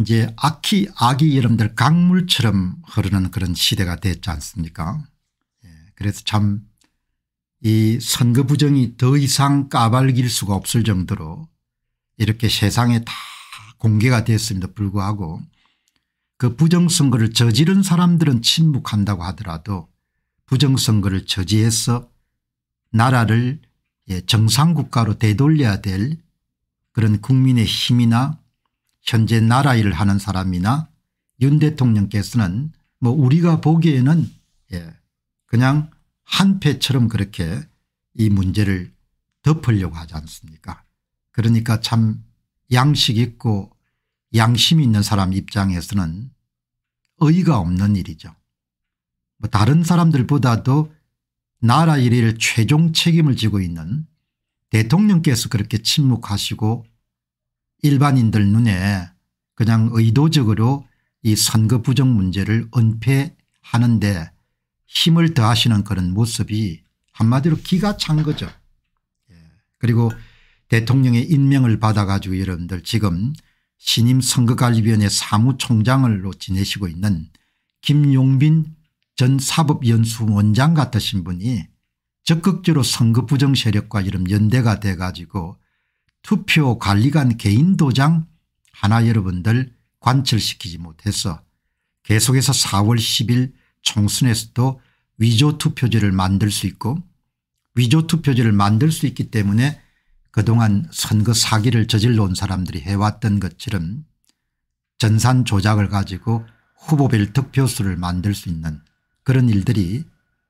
이제 아기 아기 여러분들 강물처럼 흐르는 그런 시대가 됐지 않습니까 예. 그래서 참 이 선거 부정이 더 이상 까발길 수가 없을 정도로 이렇게 세상에 다 공개가 됐음에도 불구하고 그 부정선거를 저지른 사람들은 침묵한다고 하더라도 부정선거를 저지해서 나라를 예, 정상국가로 되돌려야 될 그런 국민의 힘이나 현재 나라 일을 하는 사람이나 윤 대통령께서는 뭐 우리가 보기에는 예 그냥 한패처럼 그렇게 이 문제를 덮으려고 하지 않습니까 그러니까 참 양식 있고 양심이 있는 사람 입장에서는 의의가 없는 일이죠. 뭐 다른 사람들보다도 나라 일일 최종 책임을 지고 있는 대통령께서 그렇게 침묵하시고 일반인들 눈에 그냥 의도적으로 이 선거 부정 문제를 은폐하는데 힘을 더하시는 그런 모습이 한마디로 기가 찬 거죠. 예. 그리고 대통령의 임명을 받아가지고 여러분들 지금 신임 선거관리위원회 사무총장으로 지내시고 있는 김용빈 전 사법연수원장 같으신 분이 적극적으로 선거 부정 세력과 이런 연대가 돼가지고 투표 관리관 개인 도장 하나 여러분들 관철시키지 못해서 계속해서 4월 10일 총선에서도 위조투표지를 만들 수 있고 위조투표지를 만들 수 있기 때문에 그동안 선거 사기를 저질러 온 사람들이 해왔던 것처럼 전산 조작을 가지고 후보별 득표수를 만들 수 있는 그런 일들이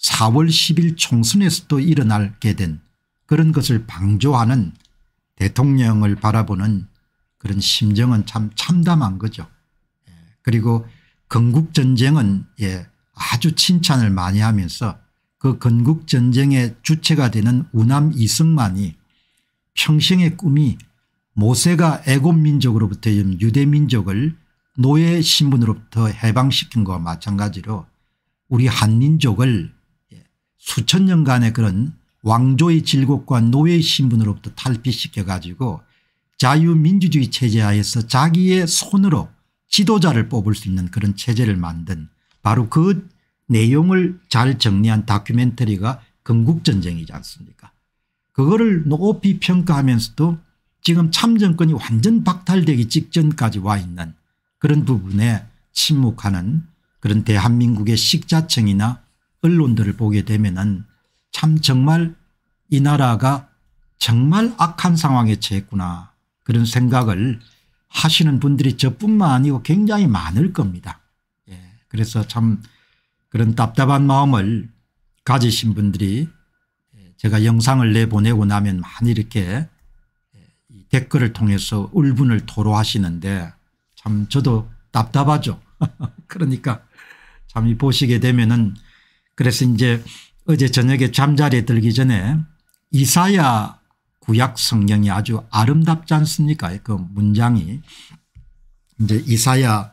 4월 10일 총선에서도 일어나게 된 그런 것을 방조하는 대통령을 바라보는 그런 심정은 참 참담한 거죠. 예, 그리고 건국전쟁은 예, 아주 칭찬을 많이 하면서 그 건국전쟁의 주체가 되는 우남 이승만이 평생의 꿈이 모세가 애굽민족으로부터 유대민족을 노예 신분으로부터 해방시킨 것과 마찬가지로 우리 한민족을 예, 수천 년간의 그런 왕조의 질곡과 노예 신분으로부터 탈피시켜 가지고 자유민주주의 체제 하에서 자기의 손으로 지도자를 뽑을 수 있는 그런 체제를 만든 바로 그 내용을 잘 정리한 다큐멘터리가 건국전쟁이지 않습니까 그거를 높이 평가하면서도 지금 참정권이 완전 박탈되기 직전까지 와 있는 그런 부분에 침묵하는 그런 대한민국의 식자층이나 언론들을 보게 되면 은참 정말 이 나라가 정말 악한 상황에 처했구나 그런 생각을 하시는 분들이 저뿐만 아니고 굉장히 많을 겁니다. 예. 그래서 참 그런 답답한 마음을 가지신 분들이 예, 제가 영상을 내보내고 나면 많이 이렇게 예, 댓글을 통해서 울분을 토로하시는데 참 저도 답답하죠. 그러니까 참이 보시게 되면은 그래서 이제 어제 저녁에 잠자리에 들기 전에 이사야 구약 성경이 아주 아름답지 않습니까 그 문장이 이제 이사야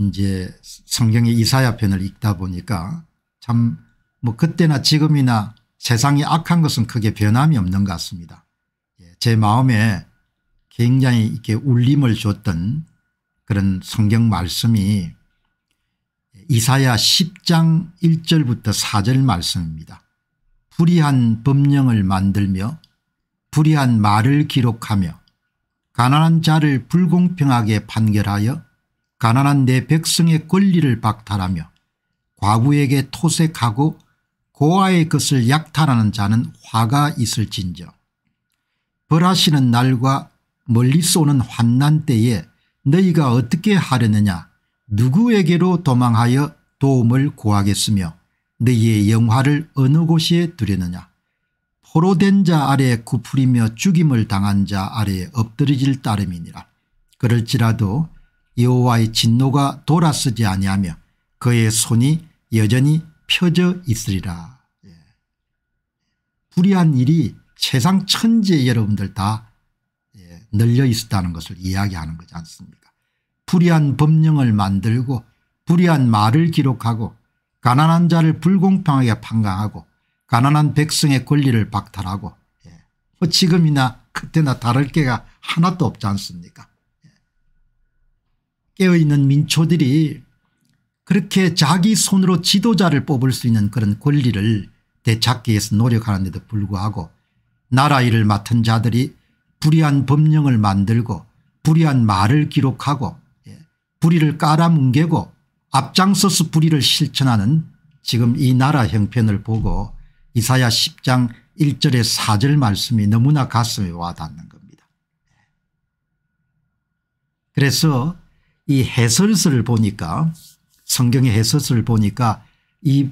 이제 성경의 이사야 편을 읽다 보니까 참 뭐 그때나 지금이나 세상이 악한 것은 크게 변함이 없는 것 같습니다. 예, 제 마음에 굉장히 이렇게 울림을 줬던 그런 성경 말씀이 이사야 10장 1절부터 4절 말씀입니다. 불의한 법령을 만들며 불의한 말을 기록하며 가난한 자를 불공평하게 판결하여 가난한 내 백성의 권리를 박탈하며 과부에게 토색하고 고아의 것을 약탈하는 자는 화가 있을진저 벌하시는 날과 멀리 쏘는 환난 때에 너희가 어떻게 하려느냐 누구에게로 도망하여 도움을 구하겠으며 너희의 영화를 어느 곳에 두려느냐 포로된 자 아래 에 구풀이며 죽임을 당한 자 아래에 엎드려질 따름이니라 그럴지라도 여호와의 진노가 돌아서지 아니하며 그의 손이 여전히 펴져 있으리라 예. 불의한 일이 세상 천지에 여러분들 다 예, 널려 있었다는 것을 이야기하는 거지 않습니까 불의한 법령을 만들고 불의한 말을 기록하고 가난한 자를 불공평하게 판강하고 가난한 백성의 권리를 박탈하고 예. 뭐 지금이나 그때나 다를 게가 하나도 없지 않습니까 예. 깨어있는 민초들이 그렇게 자기 손으로 지도자를 뽑을 수 있는 그런 권리를 되찾기 위해서 노력하는데도 불구하고 나라 일을 맡은 자들이 불의한 법령을 만들고 불의한 말을 기록하고 불의를 깔아뭉개고 앞장서서 불의를 실천하는 지금 이 나라 형편을 보고 이사야 10장 1절의 4절 말씀이 너무나 가슴에 와닿는 겁니다. 그래서 이 해설서를 보니까 성경의 해설서를 보니까 이,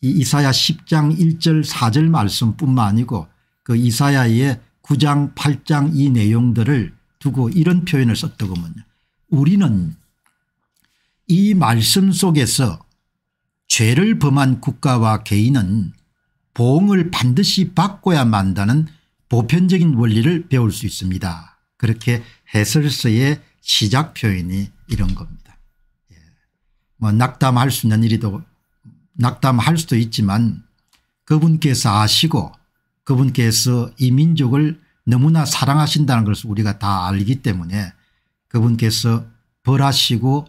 이 이사야 10장 1절 4절 말씀뿐만 아니고 그 이사야의 9장 8장 이 내용들을 두고 이런 표현을 썼더군요. 우리는 이 말씀 속에서 죄를 범한 국가와 개인은 보응을 반드시 바꿔야 만다는 보편적인 원리를 배울 수 있습니다. 그렇게 해설서의 시작 표현이 이런 겁니다. 예. 뭐 낙담할 수 있는 일이도 낙담할 수도 있지만 그분께서 아시고 그분께서 이 민족을 너무나 사랑하신다는 것을 우리가 다 알기 때문에 그분께서 벌하시고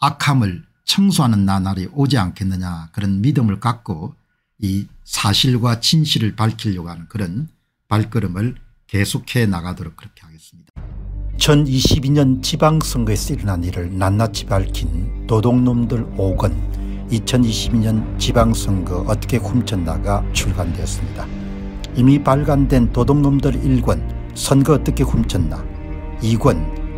악함을 청소하는 나날이 오지 않겠느냐 그런 믿음을 갖고 이 사실과 진실을 밝히려고 하는 그런 발걸음을 계속해 나가도록 그렇게 하겠습니다. 2022년 지방선거에서 일어난 일을 낱낱이 밝힌 도둑놈들 5권 2022년 지방선거 어떻게 훔쳤나가 출간되었습니다. 이미 발간된 도둑놈들 1권 선거 어떻게 훔쳤나 2권